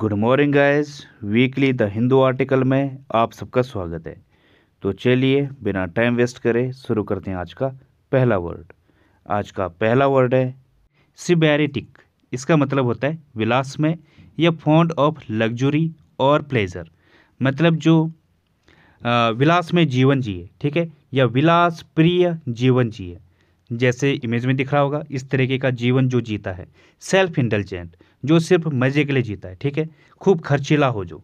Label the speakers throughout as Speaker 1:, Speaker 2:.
Speaker 1: Good morning guys weekly the Hindu article में आप सबका स्वागत है तो चलिए बिना टाइम वेस्ट करें शुरू करते हैं आज का पहला वर्ड आज का पहला वर्ड है सिबेरिटिक इसका मतलब होता है विलास में या फॉन्ड ऑफ लग्जरी और प्लेजर मतलब जो विलास में जीवन जिए ठीक है या विलास प्रिय जीवन जिए जैसे इमेज में दिख रहा होगा इस तरीके का जीवन जो जीता है सेल्फ इंटेलिजेंट जो सिर्फ मज़े के लिए जीता है ठीक है खूब खर्चीला हो जो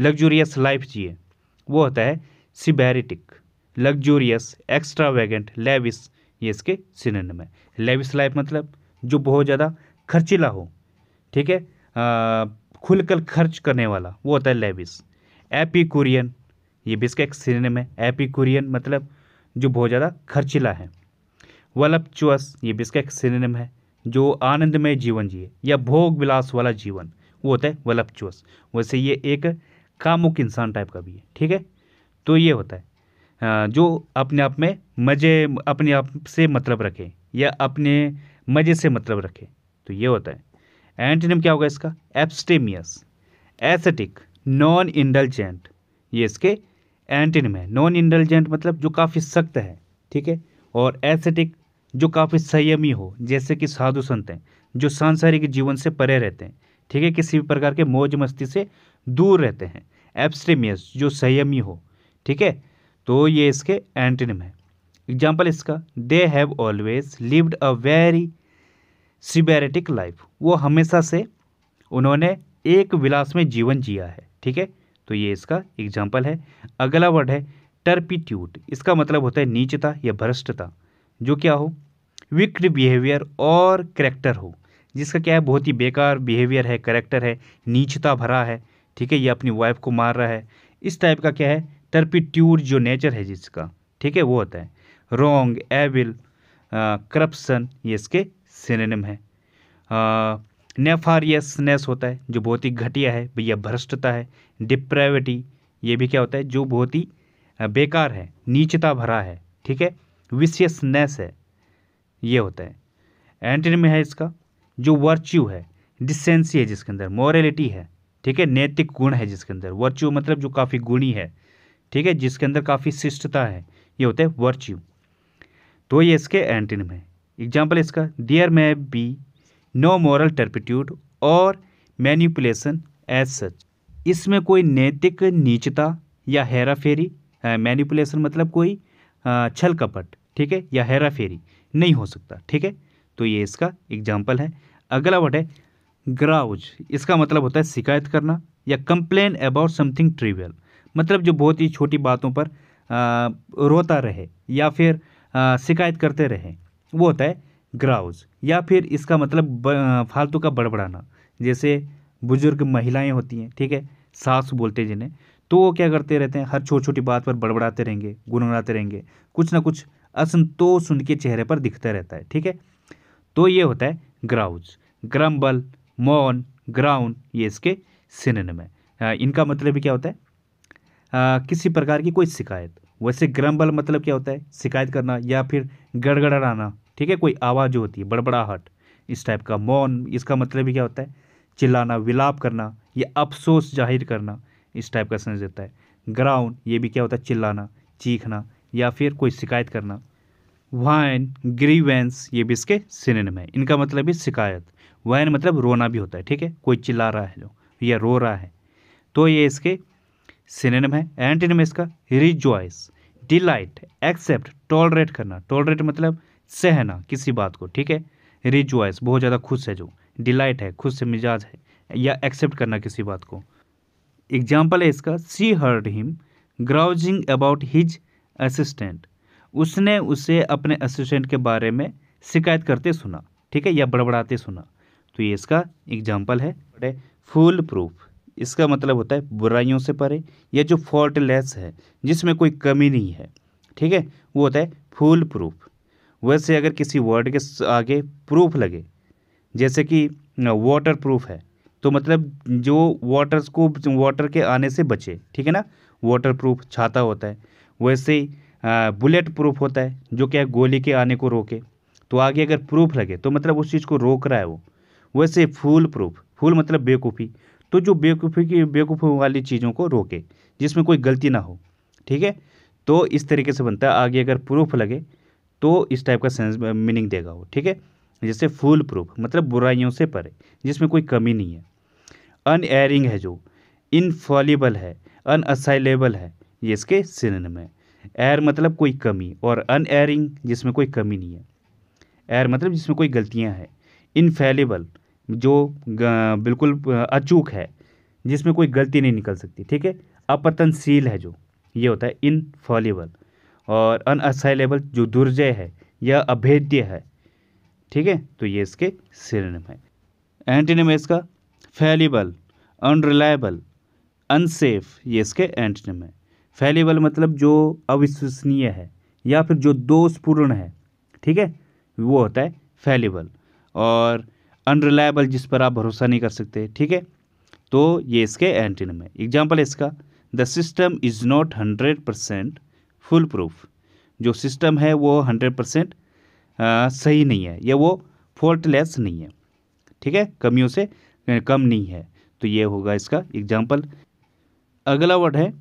Speaker 1: लग्जूरियस लाइफ जिए वो होता है सिबेरिटिक लग्जूरियस एक्स्ट्रावेगेंट लेविस ये इसके सिनेम है लेविस लाइफ मतलब जो बहुत ज़्यादा खर्चीला हो ठीक है खुलकर खर्च करने वाला वो होता है लेविस एपिकुरियन ये भी इसका एक सिनेम है एपिकुरियन मतलब जो बहुत ज़्यादा खर्चीला है वलपचुअस ये भी इसका एक सिनेम है जो आनंदमय जीवन जिए या भोग विलास वाला जीवन वो होता है वलपचुअस वैसे ये एक कामुक इंसान टाइप का भी है ठीक है तो ये होता है जो अपने आप में मज़े अपने आप से मतलब रखें या अपने मज़े से मतलब रखें तो ये होता है एंटीनम क्या होगा इसका एब्सटेमियस एसेटिक नॉन इंडलजेंट ये इसके एंटीनम है नॉन इंडलजेंट मतलब जो काफ़ी सख्त है ठीक है और एसेटिक जो काफ़ी संयमी हो जैसे कि साधु संत हैं जो सांसारिक जीवन से परे रहते हैं ठीक है किसी भी प्रकार के मौज मस्ती से दूर रहते हैं एब्सट्रीमियस जो संयमी हो ठीक है तो ये इसके एंटनिम है एग्जाम्पल इसका they have always lived a very sybaritic life वो हमेशा से उन्होंने एक विलास में जीवन जिया है ठीक है तो ये इसका एग्जाम्पल है अगला वर्ड है टर्पीट्यूट इसका मतलब होता है नीचता या भ्रष्टता जो क्या हो विक्ड बिहेवियर और करेक्टर हो जिसका क्या है बहुत ही बेकार बिहेवियर है करेक्टर है नीचता भरा है ठीक है ये अपनी वाइफ को मार रहा है इस टाइप का क्या है टर्पिट्यूड जो नेचर है जिसका ठीक है वो होता है रॉन्ग एविल करप्शन ये इसके सिनेम है नेफारियसनेस होता है जो बहुत ही घटिया है भैया भ्रष्टता है डिप्रेविटी ये भी क्या होता है जो बहुत ही बेकार है नीचता भरा है ठीक है विशियसनेस है ये होता है एंटीनमी है इसका जो वर्च्यू है डिसेंसी है जिसके अंदर मॉरेलिटी है ठीक है नैतिक गुण है जिसके अंदर वर्च्यू मतलब जो काफ़ी गुणी है ठीक है जिसके अंदर काफ़ी शिष्टता है ये होता है वर्च्यू तो ये इसके एंटीनम है एग्जाम्पल इसका there may be no moral turpitude और मैन्यूपुलेशन एज सच इसमें कोई नैतिक नीचता या हेरा फेरी मैन्यूपुलेशन मतलब कोई छल कपट ठीक है या हेरा फेरी नहीं हो सकता ठीक है तो ये इसका एग्जाम्पल है अगला वर्ड है ग्राउज इसका मतलब होता है शिकायत करना या कंप्लेन अबाउट समथिंग ट्रिवियल मतलब जो बहुत ही छोटी बातों पर आ, रोता रहे या फिर शिकायत करते रहे वो होता है ग्राउज या फिर इसका मतलब फालतू का बड़बड़ाना जैसे बुजुर्ग महिलाएं होती हैं ठीक है सास बोलते जिन्हें तो वो क्या करते रहते हैं हर छोटी छोटी बात पर बड़बड़ाते रहेंगे गुनगुनाते रहेंगे कुछ ना कुछ असंतोष उनके चेहरे पर दिखता रहता है ठीक है तो ये होता है ग्राउज ग्रम्बल मौन ग्राउन ये इसके सिनेम है इनका मतलब क्या होता है आ, किसी प्रकार की कोई शिकायत वैसे ग्रम्बल मतलब क्या होता है शिकायत करना या फिर गड़गड़ाना ठीक है कोई आवाज़ जो होती है बड़बड़ाहट इस टाइप का मौन इसका मतलब क्या होता है चिल्लाना विलाप करना या अफसोस जाहिर करना इस टाइप का समझ देता है ग्राउंड ये भी क्या होता है चिल्लाना चीखना या फिर कोई शिकायत करना वाइन ग्रीवेंस ये भी इसके सिनेम है इनका मतलब है शिकायत वाइन मतलब रोना भी होता है ठीक है कोई चिल्ला रहा है जो या रो रहा है तो ये इसके सिनेम है एंटीनम है इसका रिजॉइस डिलाइट एक्सेप्ट टॉलरेट करना टॉलरेट मतलब सहना किसी बात को ठीक है रिजॉइस बहुत ज़्यादा खुश है जो डिलाइट है खुश से मिजाज है या एक्सेप्ट करना किसी बात को एग्जाम्पल है इसका she heard him grousing about his assistant उसने उसे अपने असिस्टेंट के बारे में शिकायत करते सुना ठीक है या बड़बड़ाते सुना तो ये इसका एग्जाम्पल है फुल प्रूफ इसका मतलब होता है बुराइयों से परे या जो फॉल्टलेस है जिसमें कोई कमी नहीं है ठीक है वो होता है फुल प्रूफ वैसे अगर किसी वर्ड के आगे प्रूफ लगे जैसे कि वाटर प्रूफ है तो मतलब जो वाटर को वाटर के आने से बचे ठीक है ना वाटर प्रूफ छाता होता है वैसे ही बुलेट प्रूफ होता है जो क्या गोली के आने को रोके तो आगे अगर प्रूफ लगे तो मतलब उस चीज़ को रोक रहा है वो वैसे फूल प्रूफ फूल मतलब बेवकूफ़ी तो जो बेवकूफ़ी की बेवकूफ़ी वाली चीज़ों को रोके जिसमें कोई गलती ना हो ठीक है तो इस तरीके से बनता है आगे अगर प्रूफ लगे तो इस टाइप का सेंस मीनिंग देगा वो ठीक है जैसे फूल प्रूफ मतलब बुराइयों से परे जिसमें कोई कमी नहीं है अनएरिंग है जो इनफॉलिबल है अनअसाइलेबल है ये इसके सिनम है एयर मतलब कोई कमी और अन एयरिंग जिसमें कोई कमी नहीं है एयर मतलब जिसमें कोई गलतियां हैं इनफेलेबल जो बिल्कुल अचूक है जिसमें कोई गलती नहीं निकल सकती ठीक है अपतनशील है जो ये होता है इनफॉलेबल और अनअसाइलेबल जो दुर्जय है या अभेद्य है ठीक है तो ये इसके सिरनम है एंटीनम है इसका फेलेबल अनरिलायबल अनसेफ ये इसके एंटीनम है फैलेबल मतलब जो अविश्वसनीय है या फिर जो दोषपूर्ण है ठीक है वो होता है फैलेबल और अनरिलायबल जिस पर आप भरोसा नहीं कर सकते ठीक है तो ये इसके एंटीनम है एग्जाम्पल इसका the system is not hundred percent foolproof जो सिस्टम है वो हंड्रेड परसेंट सही नहीं है या वो फॉल्टलेस नहीं है ठीक है कमियों से कम नहीं है तो ये होगा इसका एग्जाम्पल अगला वर्ड है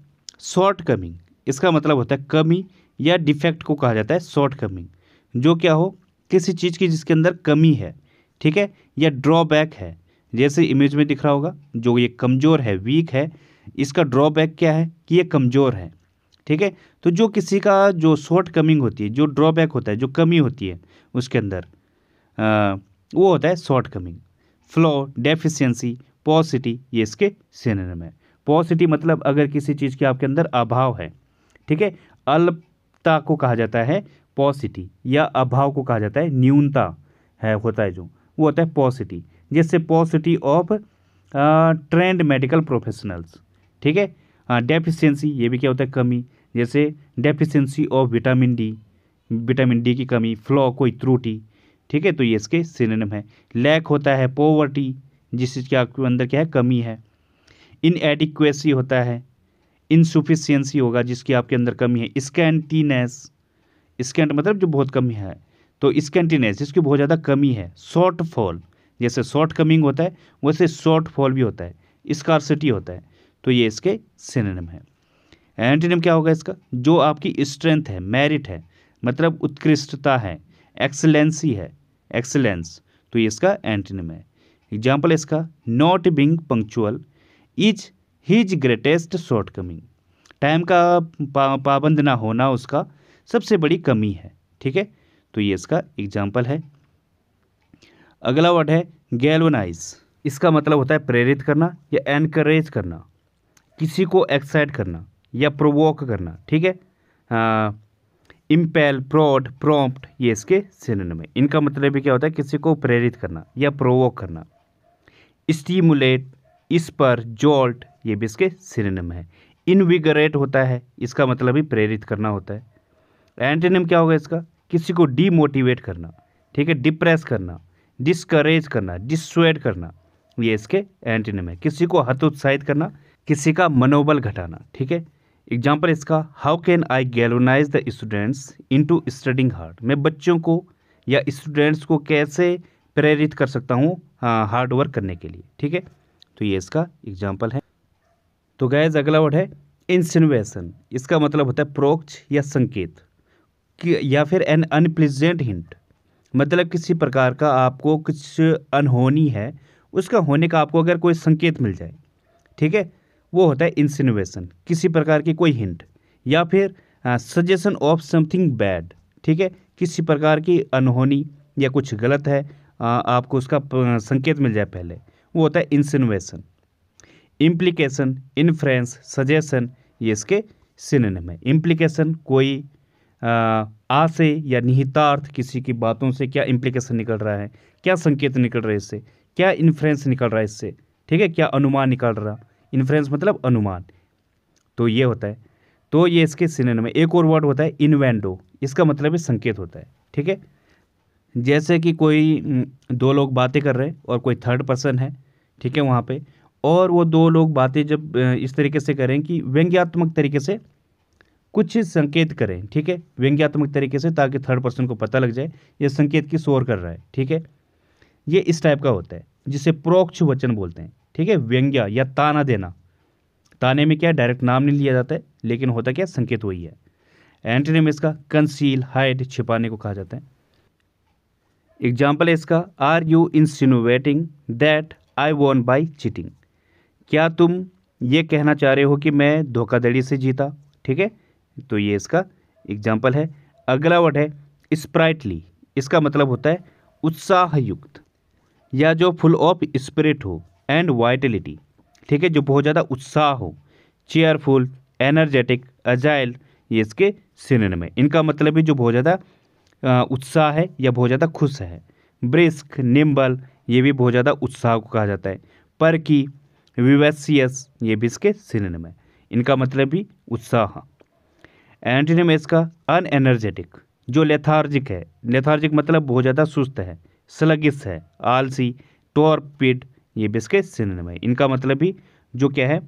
Speaker 1: शॉर्ट कमिंग इसका मतलब होता है कमी या डिफेक्ट को कहा जाता है शॉर्ट कमिंग जो क्या हो किसी चीज़ की जिसके अंदर कमी है ठीक है या ड्रॉबैक है जैसे इमेज में दिख रहा होगा जो ये कमज़ोर है वीक है इसका ड्रॉबैक क्या है कि ये कमज़ोर है ठीक है तो जो किसी का जो शॉर्ट कमिंग होती है जो ड्रॉबैक होता है जो कमी होती है उसके अंदर आ, वो होता है shortcoming flaw deficiency paucity ये इसके सिनेम है पॉसिटी मतलब अगर किसी चीज़ के आपके अंदर अभाव है ठीक है अल्पता को कहा जाता है पॉसिटी या अभाव को कहा जाता है न्यूनता है होता है जो वो होता है पॉसिटी जिससे paucity of trained medical professionals ठीक है डेफिशिएंसी ये भी क्या होता है कमी जैसे deficiency of vitamin D vitamin D की कमी फ्लॉ कोई त्रुटि ठीक है तो ये इसके सिनेम है लैक होता है पोवर्टी जिस चीज़ के आपके अंदर क्या है कमी है एडिक्वेसी होता है इनसुफिशियंसी होगा जिसकी आपके अंदर कमी है स्कैंटीनेस स्कैंट मतलब जो बहुत कमी है तो स्कैंटीनेस जिसकी बहुत ज़्यादा कमी है शॉर्ट फॉल जैसे शॉर्ट कमिंग होता है वैसे शॉर्ट फॉल भी होता है स्कारसिटी होता है तो ये इसके सिनेम है एंटीनम क्या होगा इसका जो आपकी स्ट्रेंथ है मेरिट है मतलब उत्कृष्टता है एक्सलेंसी है एक्सलेंस तो ये इसका एंटीनम है एग्जाम्पल इसका not being punctual is his greatest shortcoming time का पाबंद ना होना उसका सबसे बड़ी कमी है ठीक है तो ये इसका एग्जाम्पल है अगला वर्ड है गैलवनाइज इसका मतलब होता है प्रेरित करना या एनकरेज करना किसी को एक्साइट करना या प्रोवोक करना ठीक है इम्पेल प्रोड प्रोम्प्ट ये इसके सिनेम है इनका मतलब भी क्या होता है किसी को प्रेरित करना या प्रोवोक करना स्टीमुलेट इस पर जोल्ट ये भी इसके सिरेनम है इनविगरेट होता है इसका मतलब ही प्रेरित करना होता है एंटेनम क्या होगा इसका किसी को डीमोटिवेट करना ठीक है डिप्रेस करना डिस्करेज करना डिस्वेट करना ये इसके एंटेनिम है किसी को हतोत्साहित करना किसी का मनोबल घटाना ठीक है एग्जाम्पल इसका how can I galvanise the students into studying hard मैं बच्चों को या स्टूडेंट्स को कैसे प्रेरित कर सकता हूँ हाँ, हार्ड वर्क करने के लिए ठीक है तो ये इसका एग्जाम्पल है तो गैज अगला वर्ड है इंसिनुएसन इसका मतलब होता है प्रोक्ष या संकेत कि या फिर एन अनप्लीजेंट हिंट मतलब किसी प्रकार का आपको कुछ अनहोनी है उसका होने का आपको अगर कोई संकेत मिल जाए ठीक है वो होता है इंसिनुएसन किसी प्रकार की कोई हिंट या फिर सजेशन ऑफ समथिंग बैड ठीक है किसी प्रकार की अनहोनी या कुछ गलत है आ, आपको उसका संकेत मिल जाए पहले वो होता है इंसिनुएसन इम्प्लीकेशन इन्फ्रेंस सजेशन ये इसके सिनेम है इम्प्लीकेशन कोई आशय या निहितार्थ किसी की बातों से क्या इम्प्लीकेशन निकल रहा है क्या संकेत निकल रहा है इससे क्या इन्फ्रेंस निकल रहा है इससे ठीक है क्या अनुमान निकल रहा इन्फ्रेंस मतलब अनुमान तो ये होता है तो ये इसके सिनेम में एक और वर्ड होता है इन्वेंडो इसका मतलब संकेत होता है ठीक है जैसे कि कोई दो लोग बातें कर रहे हैं और कोई थर्ड पर्सन है ठीक है वहाँ पे और वो दो लोग बातें जब इस तरीके से करें कि व्यंग्यात्मक तरीके से कुछ संकेत करें ठीक है व्यंग्यात्मक तरीके से ताकि थर्ड पर्सन को पता लग जाए ये संकेत की शोर कर रहा है ठीक है ये इस टाइप का होता है जिसे प्रोक्ष वचन बोलते हैं ठीक है व्यंग्या या ताना देना ताने में क्या डायरेक्ट नाम नहीं लिया जाता है लेकिन होता क्या संकेत वही है एंटीनेम में इसका कंसील हाइड छिपाने को कहा जाता है एग्जाम्पल है इसका are you insinuating that I won by cheating क्या तुम ये कहना चाह रहे हो कि मैं धोखाधड़ी से जीता ठीक है तो ये इसका एग्जाम्पल है अगला वर्ड है स्प्राइटली इसका मतलब होता है उत्साहयुक्त या जो फुल ऑफ स्पिरिट हो एंड वाइटलिटी ठीक है जो बहुत ज़्यादा उत्साह हो चेयरफुल एनर्जेटिक अजाइल ये इसके सिनेम है इनका मतलब भी जो बहुत ज़्यादा उत्साह है या बहुत ज़्यादा खुश है ब्रिस्क निम्बल ये भी बहुत ज़्यादा उत्साह को कहा जाता है पर की विवेसियस ये भी इसके सिनेम है इनका मतलब भी उत्साह एंटीनम इसका अन एनर्जेटिक जो लेथार्जिक है लेथार्जिक मतलब बहुत ज़्यादा सुस्त है स्लगिस है आलसी टॉर्पिड ये भी इसके सिनेम है इनका मतलब भी जो क्या है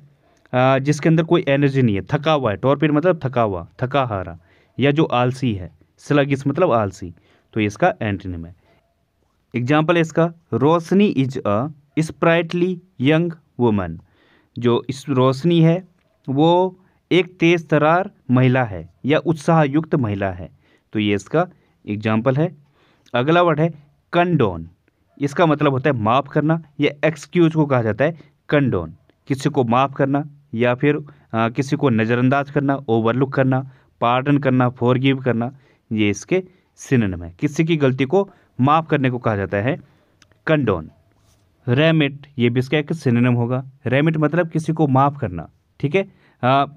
Speaker 1: जिसके अंदर कोई एनर्जी नहीं है थका हुआ है टॉर्पिड मतलब थका हुआ थका हारा या जो आलसी है स्लगिस मतलब आलसी तो इसका एंटीनिम है एग्जाम्पल इसका Roshni is a sprightly young woman जो इस रोशनी है वो एक तेज तरार महिला है या उत्साहयुक्त महिला है तो ये इसका एग्जाम्पल है अगला वर्ड है कंडोन इसका मतलब होता है माफ़ करना या एक्सक्यूज को कहा जाता है कंडोन किसी को माफ़ करना या फिर आ, किसी को नज़रअंदाज करना ओवरलुक करना पार्डन करना फॉरगिव करना ये इसके सिनेम है किसी की गलती को माफ़ करने को कहा जाता है कंडोन रेमिट ये भी इसका एक सिनेम होगा रेमिट मतलब किसी को माफ़ करना ठीक है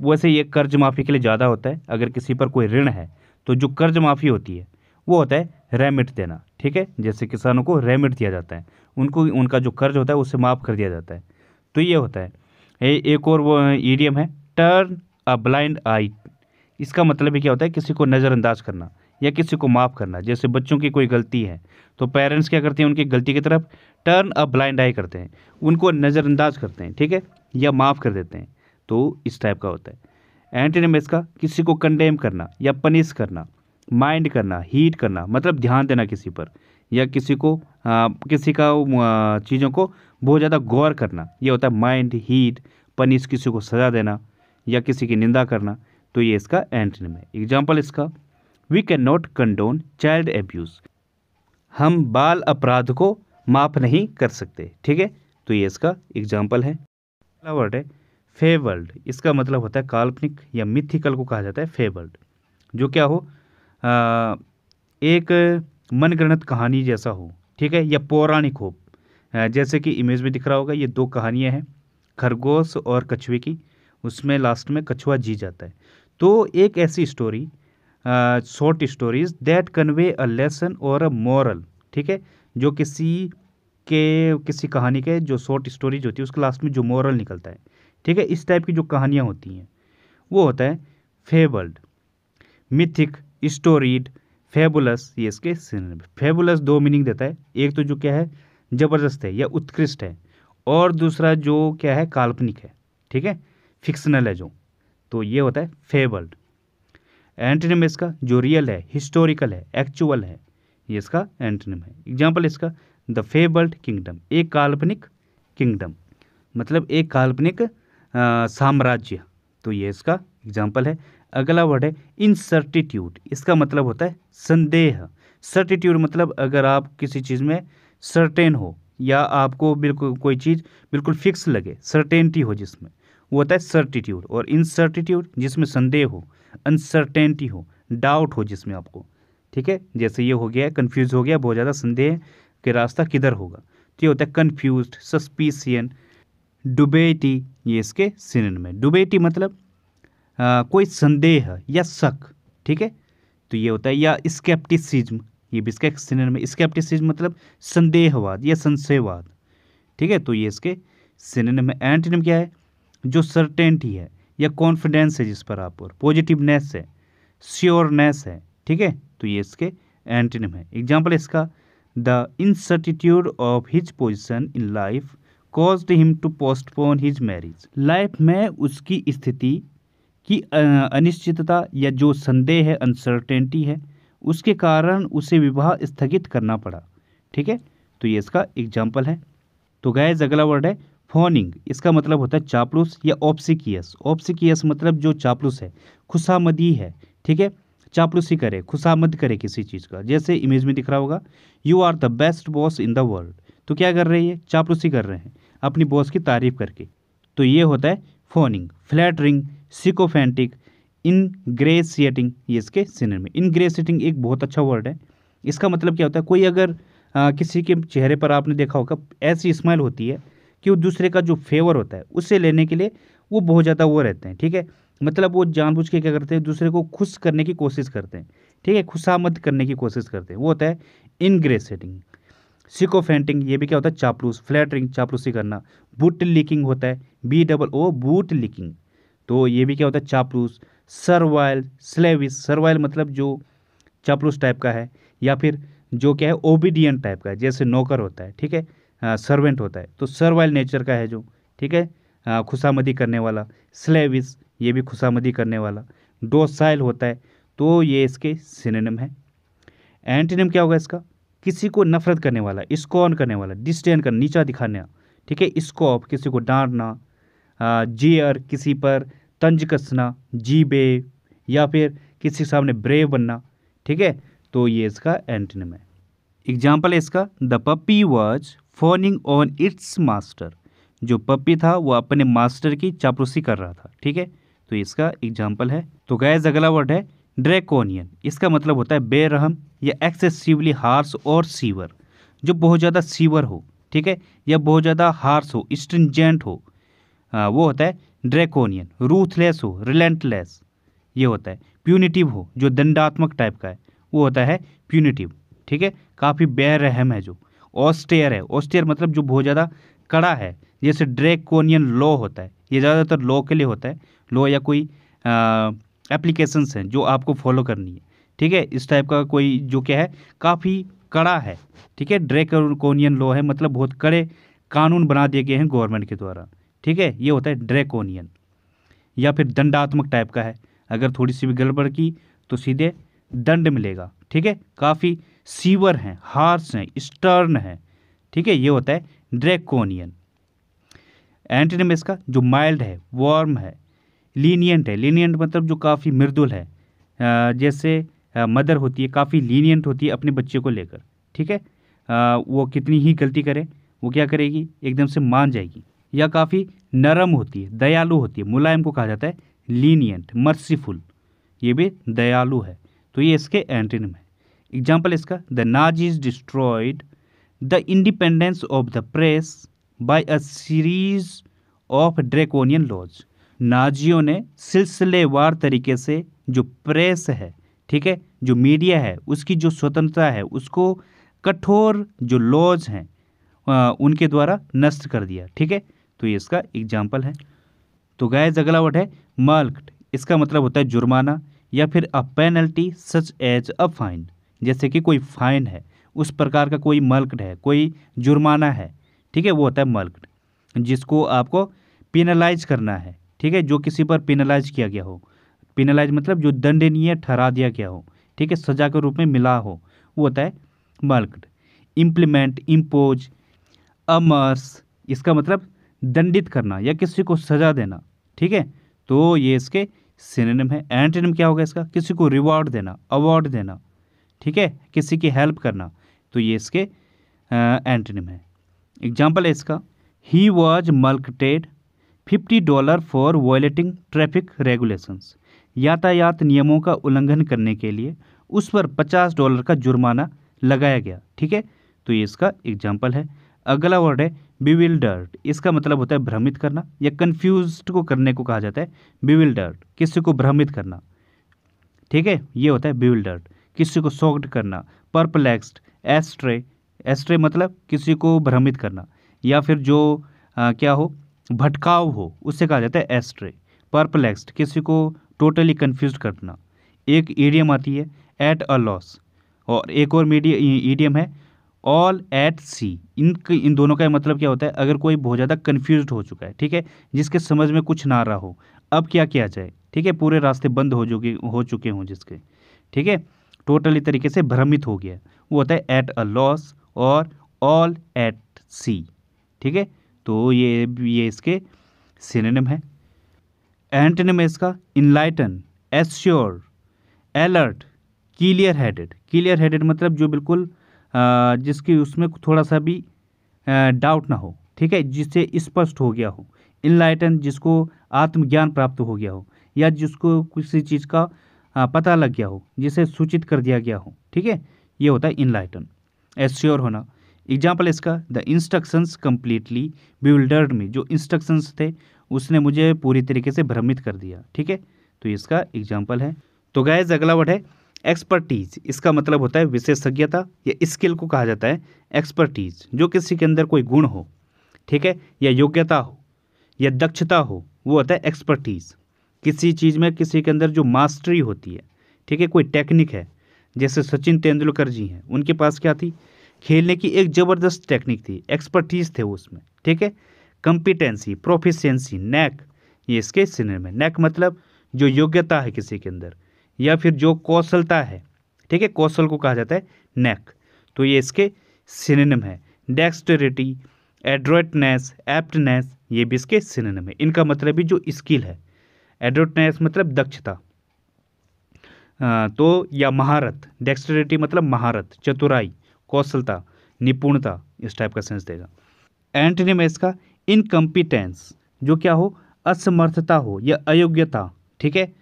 Speaker 1: वैसे ये कर्ज माफ़ी के लिए ज़्यादा होता है अगर किसी पर कोई ऋण है तो जो कर्ज माफ़ी होती है वो होता है रेमिट देना ठीक है जैसे किसानों को रेमिट दिया जाता है उनको उनका जो कर्ज होता है उसे माफ़ कर दिया जाता है तो ये होता है ए, एक और वो ईडियम है टर्न अ ब्लाइंड आई इसका मतलब भी क्या होता है किसी को नज़रअंदाज करना या किसी को माफ़ करना जैसे बच्चों की कोई गलती है तो पेरेंट्स क्या करते हैं उनकी गलती की तरफ टर्न अ ब्लाइंड आई करते हैं उनको नज़रअंदाज करते हैं ठीक है या माफ़ कर देते हैं तो इस टाइप का होता है एंटीनेम इसका किसी को कंडेम करना या पनिश करना माइंड करना हीट करना मतलब ध्यान देना किसी पर या किसी को आ, किसी का चीज़ों को बहुत ज़्यादा गौर करना ये होता है माइंड हीट पनिश किसी को सज़ा देना या किसी की निंदा करना तो ये इसका एंटीनेम है एग्जाम्पल इसका we can not condone child abuse हम बाल अपराध को माफ़ नहीं कर सकते ठीक है तो ये इसका एग्जाम्पल है अगला वर्ड है फेवर्ड इसका मतलब होता है काल्पनिक या मिथिकल को कहा जाता है फेवर्ल्ड जो क्या हो आ, एक मनगणत कहानी जैसा हो ठीक है या पौराणिक हो जैसे कि इमेज में दिख रहा होगा ये दो कहानियाँ हैं खरगोश और कछुए की उसमें लास्ट में कछुआ जी जाता है तो एक ऐसी story short stories that convey a lesson और अ मॉरल ठीक है जो किसी के किसी कहानी के जो शॉर्ट स्टोरीज होती है उसके लास्ट में जो मॉरल निकलता है ठीक है इस टाइप की जो कहानियाँ होती हैं वो होता है फेबल्ड मिथिक स्टोरीड फेबुलस ये इसके फेबुलस दो मीनिंग देता है एक तो जो क्या है ज़बरदस्त है या उत्कृष्ट है और दूसरा जो क्या है काल्पनिक है ठीक है फिक्सनल है जो तो ये होता है फेबल्ड एंटनिम इसका जो रियल है हिस्टोरिकल है एक्चुअल है ये इसका एंटीनम है एग्जाम्पल इसका द फेबल्ड किंगडम एक काल्पनिक किंगडम मतलब एक काल्पनिक साम्राज्य तो ये इसका एग्जाम्पल है अगला वर्ड है इनसर्टिट्यूड इसका मतलब होता है संदेह सर्टिट्यूड मतलब अगर आप किसी चीज़ में सर्टेन हो या आपको बिल्कुल कोई चीज़ बिल्कुल फिक्स लगे सर्टेनिटी हो जिसमें वो होता है सर्टिट्यूड और इनसर्टिट्यूड जिसमें संदेह हो अनसर्टेनिटी हो डाउट हो जिसमें आपको ठीक है जैसे ये हो गया कन्फ्यूज हो गया बहुत ज़्यादा संदेह के रास्ता किधर होगा तो ये होता है कन्फ्यूज सस्पीसियन डुबेटी ये इसके सिनन में डुबेटी मतलब आ, कोई संदेह या शक ठीक है तो ये होता है या स्केप्टिसिज्म ये भी इसके सिनन में स्केप्टिसिज्म मतलब संदेहवाद या संशयवाद ठीक है तो ये इसके सिनन में एंटीनम क्या है जो सर्टेनिटी है या कॉन्फिडेंस है जिस पर आप और पॉजिटिवनेस है श्योरनेस है ठीक है तो ये इसके एंटीनम है एग्जाम्पल इसका the incertitude of his position in life caused him to postpone his marriage life में उसकी स्थिति की अनिश्चितता या जो संदेह है अनसर्टेनिटी है उसके कारण उसे विवाह स्थगित करना पड़ा ठीक है तो ये इसका एग्जाम्पल है तो गैज अगला वर्ड है फोनिंग इसका मतलब होता है चापलूस या ऑप्सिकियस ऑप्सिकियस मतलब जो चापलूस है खुशामदी है ठीक है चापलूसी करे खुशामद करे किसी चीज़ का जैसे इमेज में दिख रहा होगा you are the best boss in the world तो क्या कर रही है चापलूसी कर रहे हैं अपनी बॉस की तारीफ करके तो ये होता है फोनिंग फ्लैटरिंग सिकोफेंटिक इनग्रेसिएटिंग ये इसके सिनर में इनग्रेसिएटिंग एक बहुत अच्छा वर्ड है इसका मतलब क्या होता है कोई अगर आ, किसी के चेहरे पर आपने देखा होगा ऐसी स्माइल होती है कि वो दूसरे का जो फेवर होता है उससे लेने के लिए वो बहुत ज़्यादा वो रहते हैं ठीक है मतलब वो जानबूझ के क्या करते हैं दूसरे को खुश करने की कोशिश करते हैं ठीक है खुशामद करने की कोशिश करते हैं वो होता है इनग्रेसेटिंग सिकोफेंटिंग ये भी क्या होता है चापलूस फ्लैटरिंग चापलूसी करना बूट लीकिंग होता है B double O boot licking तो ये भी क्या होता है चापलूस सर्वाइल स्लेविस सर्वाइल मतलब जो चापलूस टाइप का है या फिर जो क्या है ओबीडियन टाइप का है जैसे नौकर होता है ठीक है सर्वेंट हाँ, होता है तो सर्वाइल नेचर का है जो ठीक है हाँ, खुशामदी करने वाला स्लेविस ये भी खुशामदी करने वाला डोसाइल होता है तो ये इसके सिनेम है एंटीनम क्या होगा इसका किसी को नफरत करने वाला स्कॉन ऑन करने वाला डिस्टेन कर नीचा दिखाने ठीक है स्कॉप किसी को डांटना जियर हाँ, किसी पर तंज कसना बे या फिर किसी के सामने ब्रेव बनना ठीक है तो ये इसका एंटीनम है एग्जाम्पल है इसका the puppy was fawning on its master जो पप्पी था वो अपने मास्टर की चापरूसी कर रहा था ठीक है तो इसका एग्जाम्पल है तो गैज अगला वर्ड है ड्रेकोनियन इसका मतलब होता है बेरहम या एक्सेसिवली हार्स और सीवर जो बहुत ज़्यादा सीवर हो ठीक है या बहुत ज़्यादा हार्स हो स्ट्रिंजेंट हो आ, वो होता है ड्रेकोनियन रूथलेस हो रिलेंटलेस ये होता है प्यूनिटिव हो जो दंडात्मक टाइप का है वो होता है प्यूनिटिव ठीक है काफ़ी बेरहम है जो ऑस्टेयर है ऑस्टेयर मतलब जो बहुत ज़्यादा कड़ा है जैसे ड्रेकोनियन लॉ होता है ये ज़्यादातर लॉ के लिए होता है लॉ या कोई एप्लीकेशंस हैं जो आपको फॉलो करनी है ठीक है इस टाइप का कोई जो क्या है काफ़ी कड़ा है ठीक है ड्रेकोनियन लॉ है मतलब बहुत कड़े कानून बना दिए गए हैं गवर्नमेंट के द्वारा ठीक है ये होता है ड्रेकोनियन या फिर दंडात्मक टाइप का है अगर थोड़ी सी भी गड़बड़ की तो सीधे दंड मिलेगा ठीक है काफ़ी सीवर हैं हार्स हैं स्टर्न है ठीक है ये होता है ड्रैकोनियन एंटीनम इसका जो माइल्ड है वार्म है लीनियंट है लीनियंट मतलब जो काफ़ी मृदुल है जैसे मदर होती है काफ़ी लीनियंट होती है अपने बच्चे को लेकर ठीक है वो कितनी ही गलती करे वो क्या करेगी एकदम से मान जाएगी या काफ़ी नरम होती है दयालु होती है मुलायम को कहा जाता है लीनियंट मर्सीफुल ये भी दयालु है तो ये इसके एंटीनम है एग्जाम्पल इसका the Nazis destroyed the independence of the press by a series of draconian laws नाजियों ने सिलसिलेवार तरीके से जो प्रेस है ठीक है जो मीडिया है उसकी जो स्वतंत्रता है उसको कठोर जो लॉज हैं उनके द्वारा नष्ट कर दिया ठीक है तो ये इसका एग्जाम्पल है तो गाय अगला वर्ड है मार्क्ड इसका मतलब होता है जुर्माना या फिर a penalty such as a fine जैसे कि कोई फाइन है उस प्रकार का कोई मल्कड है कोई जुर्माना है ठीक है वो होता है मल्कड जिसको आपको पिनलाइज करना है ठीक है जो किसी पर पिनलाइज किया गया हो पिनलाइज मतलब जो दंडनीय ठहरा दिया गया हो ठीक है सजा के रूप में मिला हो वो होता है मल्कड इम्प्लीमेंट इम्पोज अमर्स इसका मतलब दंडित करना या किसी को सजा देना ठीक है तो ये इसके सिनेम है एंटेनम क्या होगा इसका किसी को रिवॉर्ड देना अवार्ड देना ठीक है किसी की हेल्प करना तो ये इसके एंटनिम है एग्जाम्पल है इसका he was mulcted fifty dollars for violating traffic regulations यातायात नियमों का उल्लंघन करने के लिए उस पर पचास डॉलर का जुर्माना लगाया गया ठीक है तो ये इसका एग्जाम्पल है अगला वर्ड है बिविल्डर्ड इसका मतलब होता है भ्रमित करना या कन्फ्यूज को करने को कहा जाता है बिविल्डर्ड किसी को भ्रमित करना ठीक है ये होता है बिविल्डर्ड किसी को शॉक्ड करना परप्लेक्स्ड एस्ट्रे एस्ट्रे मतलब किसी को भ्रमित करना या फिर जो आ, क्या हो भटकाव हो उससे कहा जाता है एस्ट्रे परप्लेक्स्ड किसी को टोटली कन्फ्यूज करना एक ईडियम आती है एट अ लॉस और एक और मीडिया ईडियम है ऑल एट सी इन इन दोनों का मतलब क्या होता है अगर कोई बहुत ज़्यादा कन्फ्यूज हो चुका है ठीक है जिसके समझ में कुछ ना रहा हो अब क्या किया जाए ठीक है पूरे रास्ते बंद हो चुके हो चुके हों जिसके ठीक है टोटली तरीके से भ्रमित हो गया वो होता है एट अ लॉस और ऑल एट सी ठीक है तो ये ये इसके सिनेम है एंटनम है इसका enlighten assure alert clear headed clear headed मतलब जो बिल्कुल जिसकी उसमें थोड़ा सा भी डाउट ना हो ठीक है जिससे स्पष्ट हो गया हो इनलाइटन जिसको आत्मज्ञान प्राप्त हो गया हो या जिसको किसी चीज़ का हाँ, पता लग गया हो जिसे सूचित कर दिया गया हो ठीक है ये होता है इनलाइटन एश्योर होना एग्जाम्पल इसका the instructions completely bewildered me जो इंस्ट्रक्शंस थे उसने मुझे पूरी तरीके से भ्रमित कर दिया ठीक है तो इसका एग्जाम्पल है तो गैज अगला वर्ड है एक्सपर्टीज इसका मतलब होता है विशेषज्ञता या स्किल को कहा जाता है एक्सपर्टीज जो किसी के अंदर कोई गुण हो ठीक है या योग्यता हो या दक्षता हो वो होता है एक्सपर्टीज़ किसी चीज़ में किसी के अंदर जो मास्टरी होती है ठीक है कोई टेक्निक है जैसे सचिन तेंदुलकर जी हैं उनके पास क्या थी खेलने की एक ज़बरदस्त टेक्निक थी एक्सपर्टीज़ थे उसमें ठीक है कंपिटेंसी प्रोफिशेंसी नेक ये इसके सिनेर में नेक मतलब जो योग्यता है किसी के अंदर या फिर जो कौशलता है ठीक है कौशल को कहा जाता है नेक तो ये इसके सिनेम है डेक्सटरिटी एड्रोटनेस एप्टनेस ये भी इसके सिनेम है इनका मतलब भी जो स्किल है एडोटनेस मतलब दक्षता तो या महारत डेक्सटरिटी मतलब महारत चतुराई कौशलता निपुणता इस टाइप का सेंस देगा एंटनिम है इसका इनकम्पिटेंस जो क्या हो असमर्थता हो या अयोग्यता ठीक है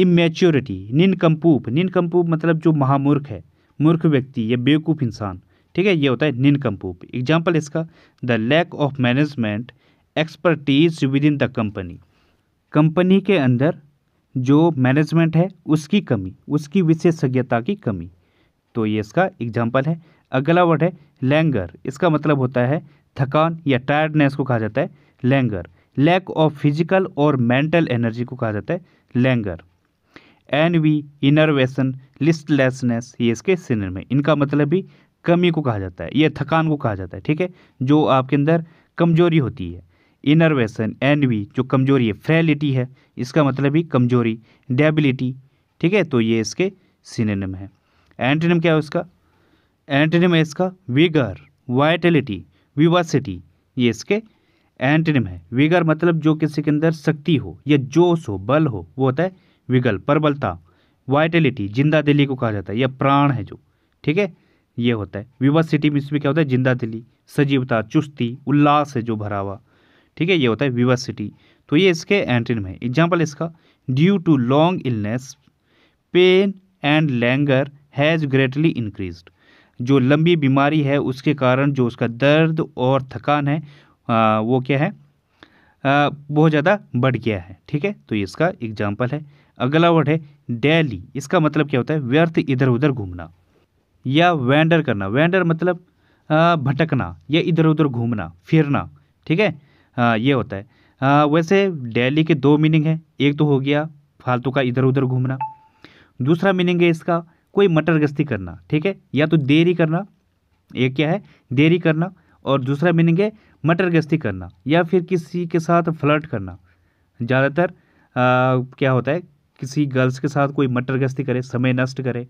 Speaker 1: इमेच्योरिटी निनकम्पूप निनकम्पूप मतलब जो महामूर्ख है मूर्ख व्यक्ति या बेवकूफ़ इंसान ठीक है ये होता है निनकम्पूप एग्जाम्पल इसका the lack of management expertise within the company company के अंदर जो मैनेजमेंट है उसकी कमी उसकी विशेषज्ञता की कमी तो ये इसका एग्जाम्पल है अगला वर्ड है लैंगर इसका मतलब होता है थकान या टायर्डनेस को कहा जाता है लैंगर लैक ऑफ फिजिकल और मेंटल एनर्जी को कहा जाता है लैंगर वी इनर्वेशन लिस्टलेसनेस ये इसके सिनर में इनका मतलब भी कमी को कहा जाता है ये थकान को कहा जाता है ठीक है जो आपके अंदर कमजोरी होती है इनर्वेसन एनवी जो कमजोरी है फ्रेलिटी है इसका मतलब ही कमजोरी डेबिलिटी ठीक है तो ये इसके सिनेम है एंटेनिम क्या है उसका एंटेनिम है इसका विगर वाइटलिटी विवासिटी ये इसके एंटनम है विगर मतलब जो किसी के अंदर शक्ति हो या जोश हो बल हो वो होता है विगल प्रबलता वाइटलिटी जिंदा दिली को कहा जाता है या प्राण है जो ठीक है ये होता है विवासिटी में इसमें क्या होता है जिंदा दिल्ली सजीवता चुस्ती उल्लास है जो भरा हुआ ठीक है ये होता है विवर्सिटी तो ये इसके एंट्रीन में एग्जाम्पल इसका due to long illness pain and languor has greatly increase जो लंबी बीमारी है उसके कारण जो उसका दर्द और थकान है आ, वो क्या है आ, बहुत ज़्यादा बढ़ गया है ठीक है तो ये इसका एग्जाम्पल है अगला वर्ड है डेली इसका मतलब क्या होता है व्यर्थ इधर उधर घूमना या वेंडर करना वेंडर मतलब भटकना या इधर उधर घूमना फिरना ठीक है हाँ, ये होता है आ, हाँ, वैसे डेली के दो मीनिंग हैं एक तो हो गया फालतू का इधर उधर घूमना दूसरा मीनिंग है इसका कोई मटर गस्ती करना ठीक है या तो देरी करना एक क्या है देरी करना और दूसरा मीनिंग है मटर गस्ती करना या फिर किसी के साथ फ्लर्ट करना ज़्यादातर क्या होता है किसी गर्ल्स के साथ कोई मटर गस्ती करे समय नष्ट करे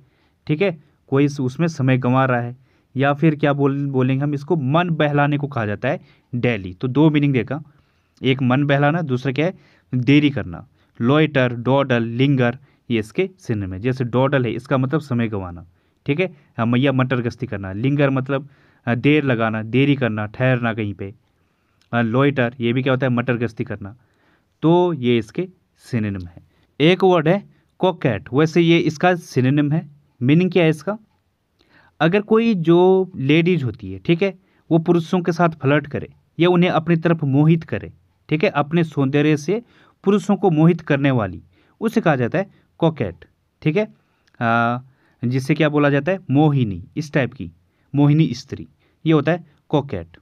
Speaker 1: ठीक है कोई उसमें समय गंवा रहा है या फिर क्या बोल बोलेंगे हम इसको मन बहलाने को कहा जाता है डेली तो दो मीनिंग देखा एक मन बहलाना दूसरा क्या है देरी करना लॉयटर डॉडल लिंगर ये इसके सिन में जैसे डॉडल है इसका मतलब समय गंवाना ठीक है हाँ, मैया मटर गस्ती करना लिंगर मतलब हाँ, देर लगाना देरी करना ठहरना कहीं पे लॉयटर हाँ, ये भी क्या होता है मटर गस्ती करना तो ये इसके सिनेम है एक वर्ड है कॉकेट वैसे ये इसका सिनेम है मीनिंग क्या है इसका अगर कोई जो लेडीज होती है ठीक है वो पुरुषों के साथ फ्लर्ट करे या उन्हें अपनी तरफ मोहित करे ठीक है अपने सौंदर्य से पुरुषों को मोहित करने वाली उसे कहा जाता है कॉकेट ठीक है जिसे क्या बोला जाता है मोहिनी इस टाइप की मोहिनी स्त्री ये होता है कॉकेट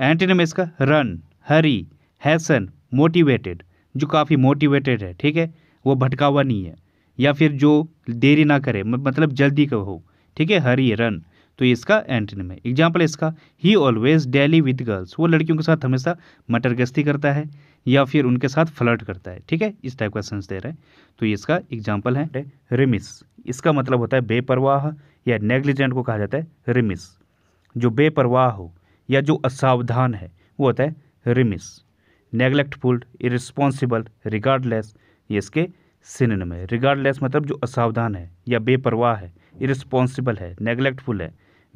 Speaker 1: एंटीनम इसका रन हरी हैसन मोटिवेटेड जो काफ़ी मोटिवेटेड है ठीक है वो भटका हुआ नहीं है या फिर जो देरी ना करे मतलब जल्दी का हो ठीक है रन तो इसका एंटनिम है एग्जाम्पल इसका he always dallies with girls वो लड़कियों के साथ हमेशा मटर गश्ती करता है या फिर उनके साथ फ्लर्ट करता है ठीक है इस टाइप का सेंस दे रहा है तो ये इसका एग्जाम्पल है रिमिस इसका मतलब होता है बेपरवाह या नेग्लिजेंट को कहा जाता है रिमिस जो बेपरवाह हो या जो असावधान है वो होता है रिमिस नेग्लेक्टफुल इरिस्पॉन्सिबल रिगार्डलेस ये इसके सिननम है रिगार्डलेस मतलब जो असावधान है या बेपरवाह है इरिस्पॉन्सिबल है नेग्लेक्टफुल है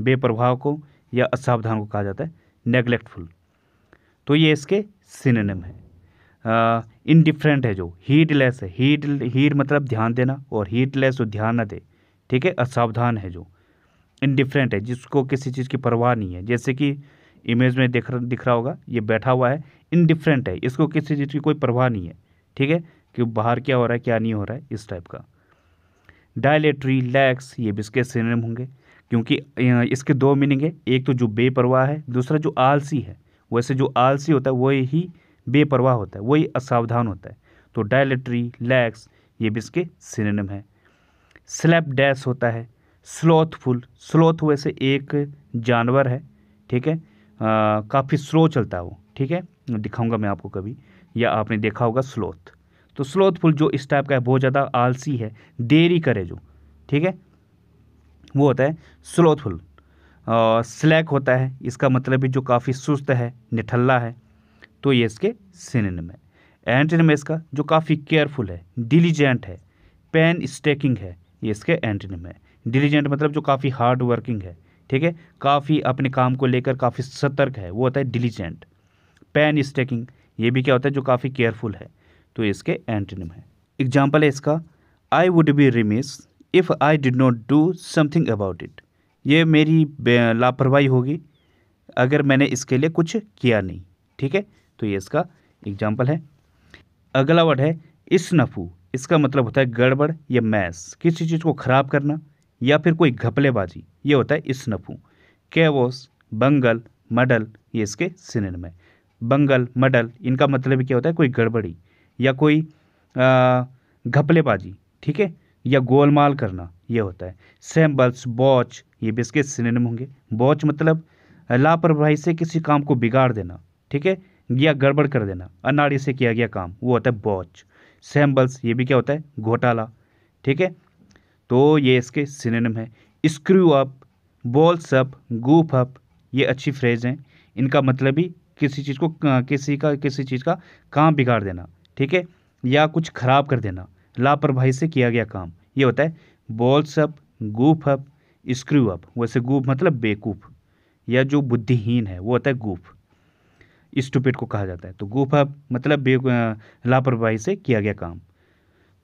Speaker 1: बेप्रभाव को या असावधान को कहा जाता है नेग्लेक्टफुल तो ये इसके सिनेम है इनडिफरेंट है जो हीडलेस है हीड हीड मतलब ध्यान देना और हीडलेस जो ध्यान न दे ठीक है असावधान है जो इनडिफरेंट है जिसको किसी चीज़ की परवाह नहीं है जैसे कि इमेज में देख दिख रहा होगा ये बैठा हुआ है इनडिफरेंट है इसको किसी चीज़ की कोई परवाह नहीं है ठीक है कि बाहर क्या हो रहा है क्या नहीं हो रहा है इस टाइप का डायलेट्री लैक्स ये भी इसके सिनेम होंगे क्योंकि इसके दो मीनिंग है एक तो जो बेपरवाह है दूसरा जो आलसी है वैसे जो आलसी होता है वही ही बेपरवाह होता है वही असावधान होता है तो डायलेट्री लैक्स ये भी इसके सिनेम है स्लैप डैश होता है स्लोथफुल स्लोथ वैसे एक जानवर है ठीक है काफ़ी स्लो चलता है वो ठीक है दिखाऊंगा मैं आपको कभी या आपने देखा होगा स्लोथ तो स्लोथफुल जो इस टाइप का है बहुत ज़्यादा आलसी है देरी करे जो ठीक है वो होता है स्लोथफुल स्लैक होता है इसका मतलब भी जो काफ़ी सुस्त है निठल्ला है तो ये इसके सिनेम में एंटिन में इसका जो काफ़ी केयरफुल है डिलीजेंट है पेन स्टेकिंग है ये इसके एंटिन में डिलीजेंट मतलब जो काफ़ी हार्ड वर्किंग है ठीक है काफ़ी अपने काम को लेकर काफ़ी सतर्क है वो होता है डिलीजेंट पेन स्टेकिंग ये भी क्या होता है जो काफ़ी केयरफुल है तो इसके एंटनिम है एग्जाम्पल है इसका I would be remiss if I did not do something about it ये मेरी लापरवाही होगी अगर मैंने इसके लिए कुछ किया नहीं ठीक है तो ये इसका एग्जाम्पल है अगला वर्ड है इसनफू इसका मतलब होता है गड़बड़ या मैस किसी चीज़ को ख़राब करना या फिर कोई घपलेबाजी ये होता है इसनफू कैवोस बंगल मडल ये इसके सिनेम है बंगल मडल इनका मतलब क्या होता है कोई गड़बड़ी या कोई घपलेबाजी ठीक है या गोलमाल करना ये होता है सैम्बल्स बॉच ये भी इसके सिनेम होंगे बॉच मतलब लापरवाही से किसी काम को बिगाड़ देना ठीक है या गड़बड़ कर देना अनाड़ी से किया गया काम वो होता है बॉच सैम्बल्स ये भी क्या होता है घोटाला ठीक है तो ये इसके सिनेम है screw up balls up goof up ये अच्छी फ्रेज हैं इनका मतलब ही किसी चीज़ को किसी का किसी चीज़ का काम बिगाड़ देना ठीक है या कुछ खराब कर देना लापरवाही से किया गया काम ये होता है balls up goof up screw up वैसे गूफ मतलब बेकूफ या जो बुद्धिहीन है वो होता है गूफ स्टूपिट को कहा जाता है तो गूफ अप मतलब बे लापरवाही से किया गया काम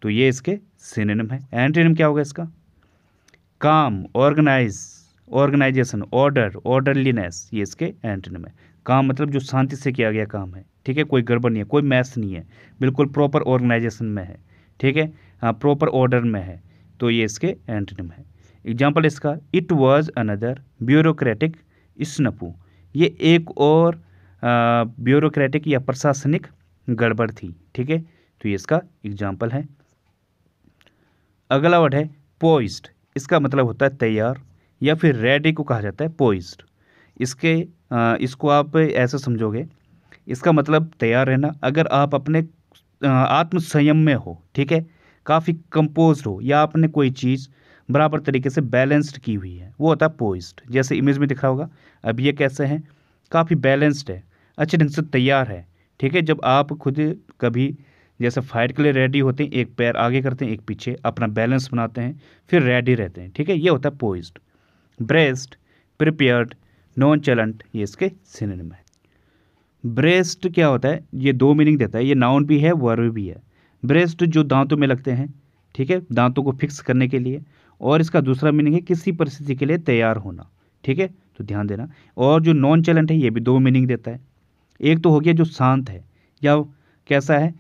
Speaker 1: तो ये इसके सिनेम है एंटीनम क्या होगा इसका काम ऑर्गेनाइज ऑर्गेनाइजेशन ऑर्डर ऑर्डरलीनेस ये इसके एंटीनम है काम मतलब जो शांति से किया गया काम है ठीक है कोई गड़बड़ नहीं है कोई मैस नहीं है बिल्कुल प्रॉपर ऑर्गेनाइजेशन में है ठीक है हाँ प्रॉपर ऑर्डर में है तो ये इसके एंटनम है एग्जाम्पल इसका it was another bureaucratic snafu ये एक और ब्यूरोक्रेटिक या प्रशासनिक गड़बड़ थी ठीक है तो ये इसका एग्जाम्पल है अगला वर्ड है पोइस्ड इसका मतलब होता है तैयार या फिर रेडी को कहा जाता है पोइस्ड इसके आ, इसको आप ऐसे समझोगे इसका मतलब तैयार रहना अगर आप अपने आत्म संयम में हो ठीक है काफ़ी कंपोज हो या आपने कोई चीज़ बराबर तरीके से बैलेंस्ड की हुई है वो होता है पोइस्ड जैसे इमेज में दिख रहा होगा अब ये कैसे हैं काफ़ी बैलेंस्ड है अच्छे ढंग से तैयार है ठीक है जब आप खुद कभी जैसे फाइट के लिए रेडी होते हैं एक पैर आगे करते हैं एक पीछे अपना बैलेंस बनाते हैं फिर रेडी रहते हैं ठीक है ये होता है poised braced prepared nonchalant ये इसके सिनेमा है ब्रेस्ट क्या होता है ये दो मीनिंग देता है ये नाउन भी है वर्ब भी है ब्रेस्ट जो दांतों में लगते हैं ठीक है दांतों को फिक्स करने के लिए और इसका दूसरा मीनिंग है किसी परिस्थिति के लिए तैयार होना ठीक है तो ध्यान देना और जो नॉन चैलेंट है ये भी दो मीनिंग देता है एक तो हो गया जो शांत है या कैसा है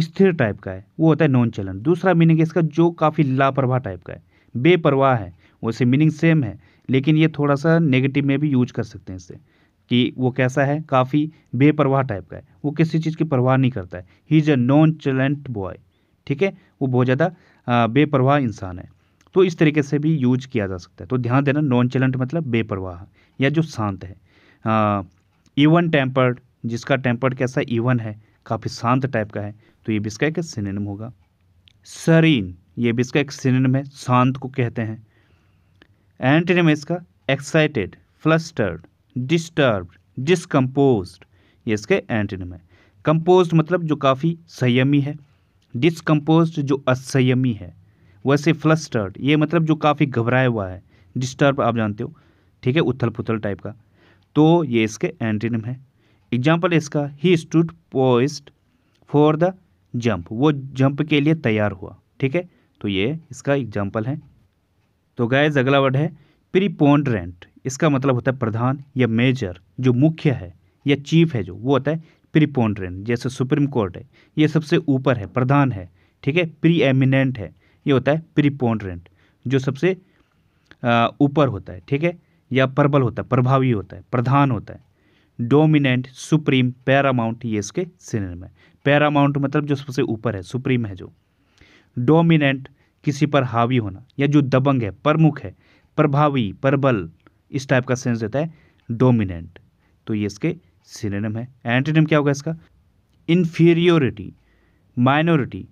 Speaker 1: स्थिर टाइप का है वो होता है नॉन चैलेंट दूसरा मीनिंग है इसका जो काफ़ी लापरवाह टाइप का है बेपरवाह है वैसे मीनिंग सेम है लेकिन ये थोड़ा सा नेगेटिव में भी यूज कर सकते हैं इसे कि वो कैसा है काफ़ी बेपरवाह टाइप का है वो किसी चीज़ की परवाह नहीं करता है he is a nonchalant boy ठीक है वो बहुत ज़्यादा बेपरवाह इंसान है तो इस तरीके से भी यूज किया जा सकता है तो ध्यान देना नॉन चैलेंट मतलब बेपरवाह या जो शांत है इवन टेम्पर्ड जिसका टेम्पर्ड कैसा इवन है काफ़ी शांत टाइप का है तो ये बिस्का एक सिनेम होगा सरीन ये बिस्का एक सिनेम है शांत को कहते हैं एंटेनिम इसका एक्साइटेड फ्लस्टर्ड डिस्टर्ब डिसकम्पोज ये इसके एंटीनम है कंपोज मतलब जो काफ़ी संयमी है डिसकम्पोज जो असंयमी है वैसे फ्लस्टर्ड ये मतलब जो काफ़ी घबराया हुआ है डिस्टर्ब आप जानते हो ठीक है उथल पुथल टाइप का तो ये इसके एंटीनम है एग्जाम्पल इसका he stood poised for the jump वो जंप के लिए तैयार हुआ ठीक है तो ये इसका एग्जाम्पल है तो गैज अगला वर्ड है प्रीपोन्ड्रेंट इसका मतलब होता है प्रधान या मेजर जो मुख्य है या चीफ है जो वो होता है प्रिपोन्ड्रेंट जैसे सुप्रीम कोर्ट है ये सबसे ऊपर है प्रधान है ठीक है प्री एमिनेंट है ये होता है प्रिपोन्ड्रेंट जो सबसे ऊपर होता है ठीक है या प्रबल होता है प्रभावी होता है प्रधान होता है डोमिनेंट सुप्रीम पैरामाउंट ये इसके सिनेम है पैरामाउंट मतलब जो सबसे ऊपर है सुप्रीम है जो डोमिनेंट किसी पर हावी होना या जो दबंग है प्रमुख है प्रभावी प्रबल इस टाइप का सेंस देता है डोमिनेंट तो ये इसके सिनेम है एंटीनम क्या होगा इसका इन्फीरियोरिटी माइनॉरिटी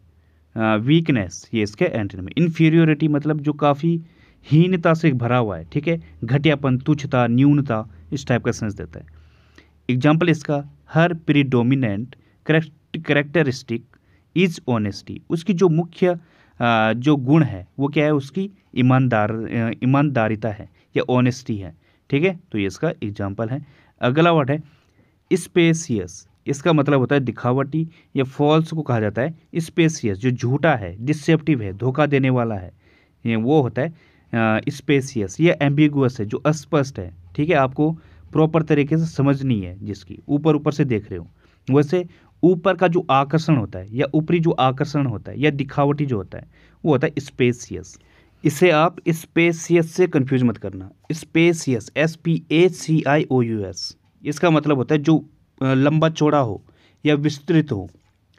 Speaker 1: वीकनेस ये इसके एंटीनम है इन्फीरियोरिटी मतलब जो काफ़ी हीनता से भरा हुआ है ठीक है घटियापन तुच्छता न्यूनता इस टाइप का सेंस देता है एग्जाम्पल इसका her predominant correct characteristic is honesty उसकी जो मुख्य जो गुण है वो क्या है उसकी ईमानदार ईमानदारिता है या ऑनेस्टी है ठीक है तो ये इसका एग्जाम्पल है अगला वर्ड है स्पेसियस इसका मतलब होता है दिखावटी या फॉल्स को कहा जाता है स्पेसियस जो झूठा है डिसेप्टिव है धोखा देने वाला है ये वो होता है स्पेसियस या एम्बिगुअस है जो अस्पष्ट है ठीक है आपको प्रॉपर तरीके से समझ नहीं है जिसकी ऊपर ऊपर से देख रहे हो वैसे ऊपर का जो आकर्षण होता है या ऊपरी जो आकर्षण होता है या दिखावटी जो होता है वो होता है स्पेसियस इसे आप स्पेसियस से कंफ्यूज मत करना spacious S P A C I O U S इसका मतलब होता है जो लंबा चौड़ा हो या विस्तृत हो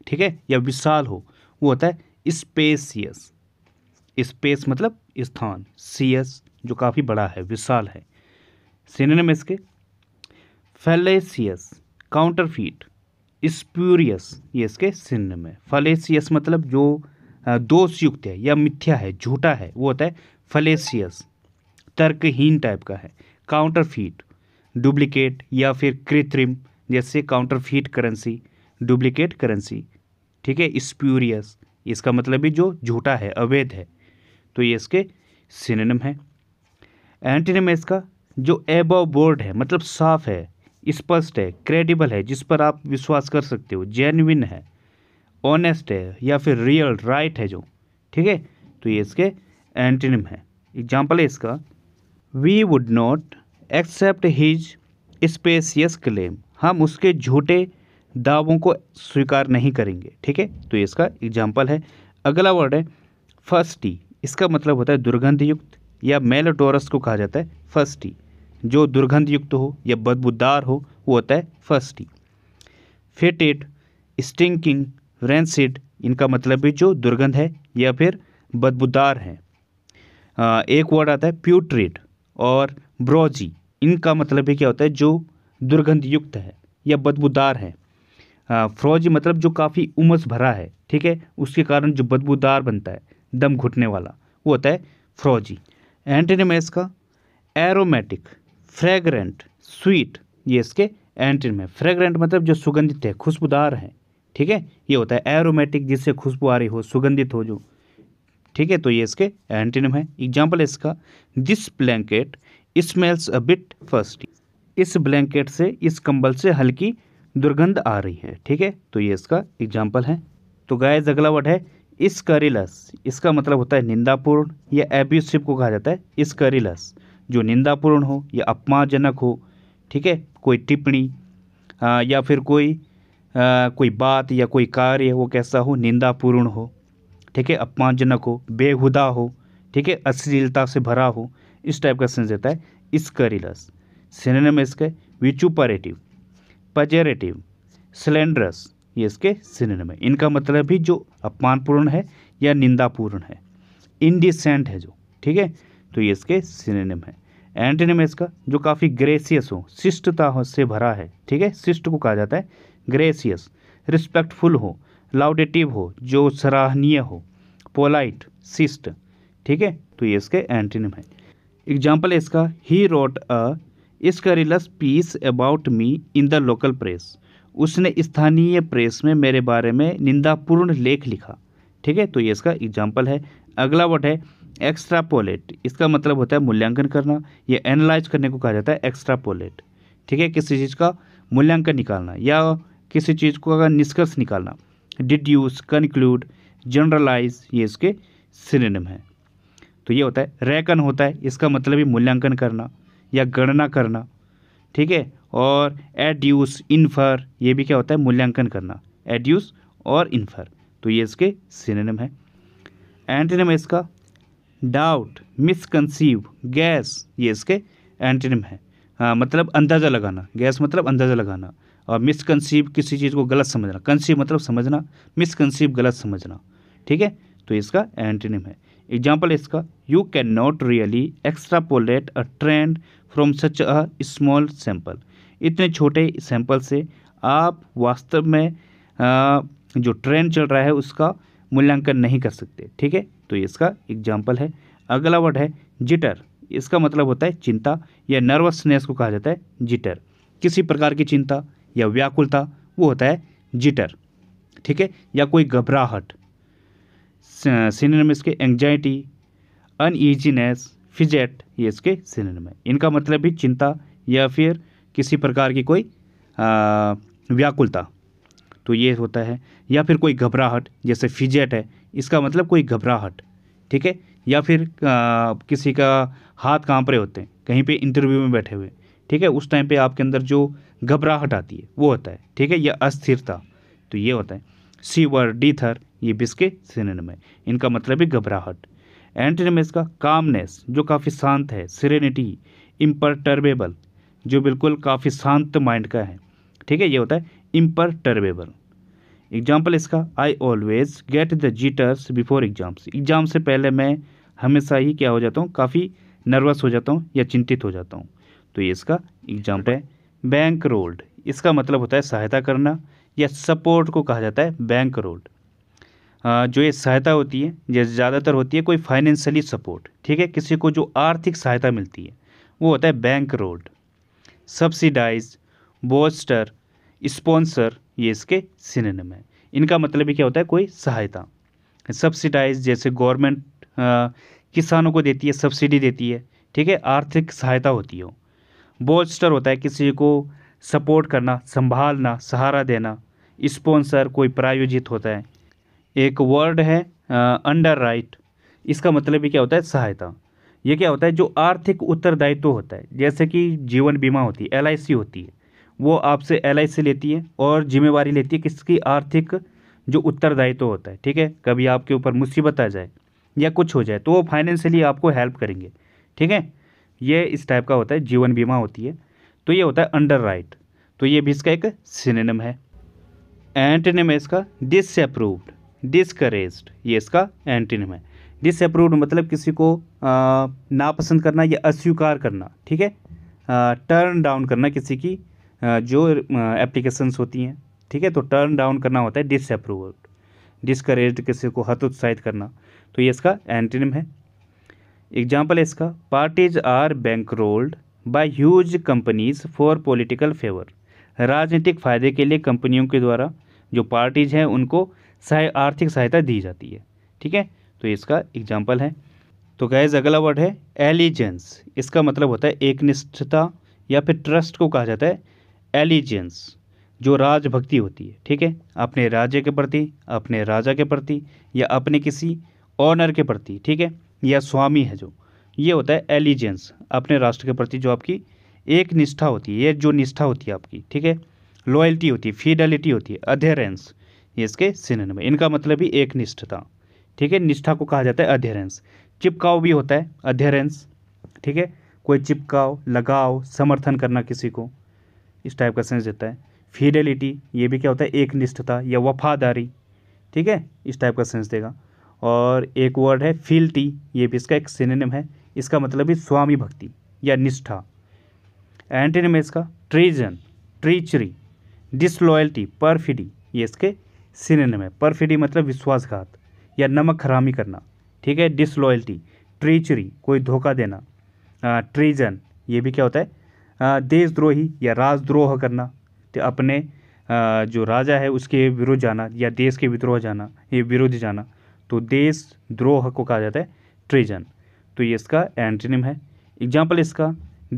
Speaker 1: ठीक है या विशाल हो वो होता है स्पेसियस स्पेस मतलब स्थान सी एस जो काफ़ी बड़ा है विशाल है सिनेम इसके फेलेसियस काउंटरफीट स्प्यूरियस ये इसके सिन्न में फलेसियस मतलब जो दोषयुक्त है या मिथ्या है झूठा है वो होता है फलेसियस तर्कहीन टाइप का है काउंटरफीट डुप्लीकेट या फिर कृत्रिम जैसे काउंटरफीट करेंसी डुप्लीकेट करेंसी ठीक है स्प्यूरियस इसका मतलब भी जो झूठा है अवैध है तो ये इसके सिनेम है एंटीनम है इसका जो एबव बोर्ड है मतलब साफ है स्पष्ट है क्रेडिबल है जिस पर आप विश्वास कर सकते हो जेनविन है ऑनेस्ट है या फिर रियल राइट है जो ठीक है तो ये इसके एंटीनिम है एग्जाम्पल है इसका we would not accept his specious claim हम उसके झूठे दावों को स्वीकार नहीं करेंगे ठीक है तो ये इसका एग्जाम्पल है अगला वर्ड है फर्स्टी इसका मतलब होता है दुर्गंधयुक्त या मेलोटोरस को कहा जाता है फर्स्टी जो दुर्गंध युक्त हो या बदबूदार हो वो होता है फर्स्टी फेटेड स्टिंकिंग रेंसिड इनका मतलब भी जो दुर्गंध है या फिर बदबूदार है एक वर्ड आता है प्यूट्रेड और ब्रोजी इनका मतलब भी क्या होता है जो दुर्गंध युक्त है या बदबूदार है फ्रॉजी मतलब जो काफ़ी उमस भरा है ठीक है उसके कारण जो बदबूदार बनता है दम घुटने वाला वो होता है फ्रोजी एंटेनिम का एरोमेटिक फ्रेगरेंट स्वीट ये इसके एंटीन में फ्रेगरेंट मतलब जो सुगंधित है खुशबूदार है ठीक है ये होता है एरोमेटिक जिससे खुशबू आ रही हो सुगंधित हो जो ठीक है तो ये इसके एंटीनम है एग्जाम्पल इसका this blanket smells a bit frowsty इस ब्लैंकेट से इस कंबल से हल्की दुर्गंध आ रही है ठीक है तो ये इसका एग्जाम्पल है तो गायज अगला वर्ड है करिलस इसका मतलब होता है निंदापूर्ण या एब्यूसिव को कहा जाता है इस करिलस जो निंदापूर्ण हो या अपमानजनक हो ठीक है कोई टिप्पणी या फिर कोई आ, कोई बात या कोई कार्य वो कैसा हो निंदापूर्ण हो ठीक है अपमानजनक हो बेहुदा हो ठीक है अश्लीलता से भरा हो इस टाइप का सेंस देता है स्करिलस सिनेम इसके विचुपरेटिव पजेरेटिव सिलेंड्रस ये इसके सिनेम है इनका मतलब भी जो अपमानपूर्ण है या निंदापूर्ण है इनडिसेंट है जो ठीक है तो ये इसके सिनेम है एंटेनिम है इसका जो काफ़ी ग्रेसियस हो शिष्टता हो से भरा है ठीक है शिष्ट को कहा जाता है ग्रेसियस रिस्पेक्टफुल हो लाउडेटिव हो जो सराहनीय हो पोलाइट शिष्ट ठीक है तो ये इसके एंटेनिम है एग्जाम्पल है इसका he wrote a scurrilous piece about me in the local press उसने स्थानीय प्रेस में मेरे बारे में निंदापूर्ण लेख लिखा ठीक है तो ये इसका एग्जाम्पल है अगला वर्ड है एक्स्ट्रापोलेट इसका मतलब होता है मूल्यांकन करना या एनालाइज करने को कहा जाता है एक्स्ट्रापोलेट ठीक है किसी चीज़ का मूल्यांकन निकालना या किसी चीज़ को अगर निष्कर्ष निकालना डिड्यूस कंक्लूड जनरलाइज ये इसके सिनेम है तो ये होता है रैकन होता है इसका मतलब ही मूल्यांकन करना या गणना करना ठीक है और एड्यूस इन्फर ये भी क्या होता है मूल्यांकन करना एड्यूस और इन्फर तो ये इसके सिनेम है एंटीनम है इसका डाउट मिसकनसीव गैस ये इसके एंटीनम है आ, मतलब अंदाज़ा लगाना गैस मतलब अंदाज़ा लगाना और मिसकनसीव किसी चीज़ को गलत समझना कंसीव मतलब समझना मिसकनसीव गलत समझना ठीक है तो इसका एंटीनम है एग्जाम्पल इसका you can not really extrapolate a trend from such a small sample इतने छोटे सैंपल से आप वास्तव में आ, जो ट्रेंड चल रहा है उसका मूल्यांकन नहीं कर सकते ठीक है तो ये इसका एग्जाम्पल है अगला वर्ड है जिटर इसका मतलब होता है चिंता या नर्वसनेस को कहा जाता है जिटर किसी प्रकार की चिंता या व्याकुलता वो होता है जिटर ठीक है या कोई घबराहट सिनेम इसके एंगजाइटी अनइजीनेस फिजेट ये इसके सिनेम है इनका मतलब भी चिंता या फिर किसी प्रकार की कोई आ, व्याकुलता तो ये होता है या फिर कोई घबराहट जैसे फिजेट है इसका मतलब कोई घबराहट ठीक है या फिर आ, किसी का हाथ कांप रहे होते हैं कहीं पे इंटरव्यू में बैठे हुए ठीक है उस टाइम पे आपके अंदर जो घबराहट आती है वो होता है ठीक है या अस्थिरता तो ये होता है सीवर डीथर ये बिस्के सिनेम है इनका मतलब है घबराहट एंटीनम इसका कामनेस जो काफ़ी शांत है सीरेनिटी इम्परटर्बेबल जो बिल्कुल काफ़ी शांत माइंड का है ठीक है ये होता है इम्परटर्बेबल एग्जाम्पल इसका I always get the jitters before exams exam से पहले मैं हमेशा ही क्या हो जाता हूँ काफ़ी नर्वस हो जाता हूँ या चिंतित हो जाता हूँ तो ये इसका एग्जाम्पल है बैंक रोल्ड इसका मतलब होता है सहायता करना या सपोर्ट को कहा जाता है बैंक रोल्ड जो ये सहायता होती है जैसे ज़्यादातर होती है कोई फाइनेंशियली सपोर्ट ठीक है किसी को जो आर्थिक सहायता मिलती है वो होता है bankrolled subsidize booster sponsor ये इसके सिनेम है इनका मतलब ही क्या होता है कोई सहायता सब्सिडाइज जैसे गवर्नमेंट किसानों को देती है सब्सिडी देती है ठीक है आर्थिक सहायता होती है हो। होता है किसी को सपोर्ट करना संभालना सहारा देना स्पॉन्सर कोई प्रायोजित होता है एक वर्ड है अंडर राइट इसका मतलब भी क्या होता है सहायता ये क्या होता है जो आर्थिक उत्तरदायित्व होता है जैसे कि जीवन बीमा होती है एल होती है वो आपसे एल लेती है और जिम्मेवारी लेती है किसकी आर्थिक जो उत्तरदायित्व होता है ठीक है कभी आपके ऊपर मुसीबत आ जाए या कुछ हो जाए तो वो फाइनेंशियली आपको हेल्प करेंगे ठीक है ये इस टाइप का होता है जीवन बीमा होती है तो ये होता है अंडर राइट तो ये भी इसका एक सिनेम है एंटीनम है इसका डिसअप्रूव्ड डिसकरेज ये इसका एंटीनम है डिसअप्रूव्ड मतलब किसी को नापसंद करना या अस्वीकार करना ठीक है टर्न डाउन करना किसी की जो एप्लीकेशंस होती हैं ठीक है तो टर्न डाउन करना होता है डिसअप्रूवल डिसकरेज किसी को हतोत्साहित करना तो ये इसका एंटीनम है एग्जाम्पल है इसका parties are bankrolled by huge companies for political favour राजनीतिक फायदे के लिए कंपनियों के द्वारा जो पार्टीज हैं उनको सहाय आर्थिक सहायता दी जाती है ठीक है तो इसका एग्जाम्पल है तो गैज अगला वर्ड है एलिजेंस इसका मतलब होता है एकनिष्ठता या फिर ट्रस्ट को कहा जाता है एलिजेंस जो राजभक्ति होती है ठीक है अपने राज्य के प्रति अपने राजा के प्रति या अपने किसी ऑनर के प्रति ठीक है या स्वामी है जो ये होता है एलिजेंस अपने राष्ट्र के प्रति जो आपकी एक निष्ठा होती है ये जो निष्ठा होती है आपकी ठीक है लॉयल्टी होती है फीडलिटी होती है अधेरेंस ये इसके सिनन में इनका मतलब ही एक निष्ठता ठीक है निष्ठा को कहा जाता है अधेरेंस चिपकाव भी होता है अधेरेंस ठीक है कोई चिपकाव लगाव समर्थन करना किसी को इस टाइप का सेंस देता है फीडेलिटी ये भी क्या होता है एक निष्ठता या वफादारी ठीक है इस टाइप का सेंस देगा और एक वर्ड है फील्टी ये भी इसका एक सिनेम है इसका मतलब है स्वामी भक्ति या निष्ठा एंटीनेम है इसका ट्रीजन ट्रीचरी डिसलॉयल्टी परफिडी ये इसके सिनेम है परफिडी मतलब विश्वासघात या नमक हरामी करना ठीक है डिसलॉयल्टी ट्रीचरी कोई धोखा देना ट्रीजन ये भी क्या होता है देशद्रोही या राजद्रोह करना तो अपने जो राजा है उसके विरुद्ध जाना या देश के विद्रोह जाना ये विरुद्ध जाना तो देशद्रोह को कहा जाता है ट्रीजन तो ये इसका एंटीनिम है एग्जाम्पल इसका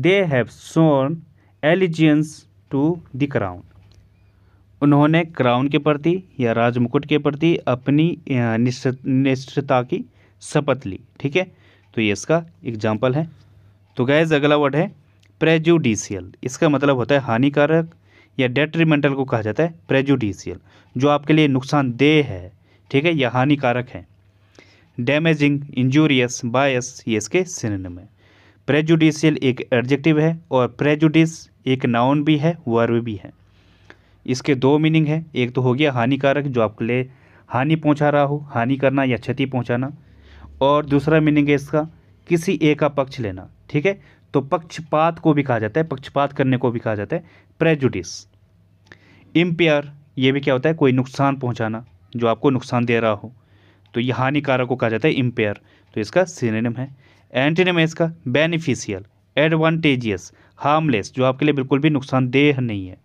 Speaker 1: they have sworn allegiance to the crown उन्होंने क्राउन के प्रति या राजमुकुट के प्रति अपनी निश्चितता की शपथ ली ठीक है तो ये इसका एग्जाम्पल है तो गैज अगला वर्ड है प्रेजुडिशियल इसका मतलब होता है हानिकारक या डेट्रीमेंटल को कहा जाता है प्रेजुडिशियल जो आपके लिए नुकसानदेह है ठीक है या हानिकारक है डैमेजिंग इंजूरियस बायस ये इसके सिनेम है प्रेजुडिशियल एक एडजेक्टिव है और प्रेजुडिस एक नाउन भी है वर्व भी है इसके दो मीनिंग है एक तो हो गया हानिकारक जो आपके लिए हानि पहुंचा रहा हो हानि करना या क्षति पहुंचाना और दूसरा मीनिंग है इसका किसी एक का पक्ष लेना ठीक है तो पक्षपात को भी कहा जाता है पक्षपात करने को भी कहा जाता है प्रेजुडिस इम्पेयर ये भी क्या होता है कोई नुकसान पहुंचाना जो आपको नुकसान दे रहा हो तो यह हानिकारक को कहा जाता है इम्पेयर तो इसका सीनेम है एंटीनेम है इसका बेनिफिशियल एडवांटेजियस हार्मलेस जो आपके लिए बिल्कुल भी नुकसानदेह नहीं है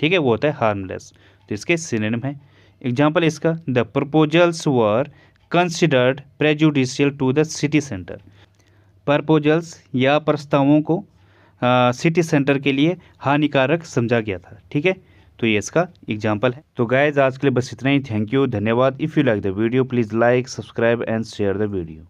Speaker 1: ठीक है वो होता है हार्मलेस तो इसके सीनेम है एग्जाम्पल इसका the proposals were considered prejudicial to the city centre proposals या प्रस्तावों को सिटी सेंटर के लिए हानिकारक समझा गया था ठीक है तो ये इसका एग्जाम्पल है तो गायज आज के लिए बस इतना ही थैंक यू धन्यवाद if you like the video please like subscribe and share the video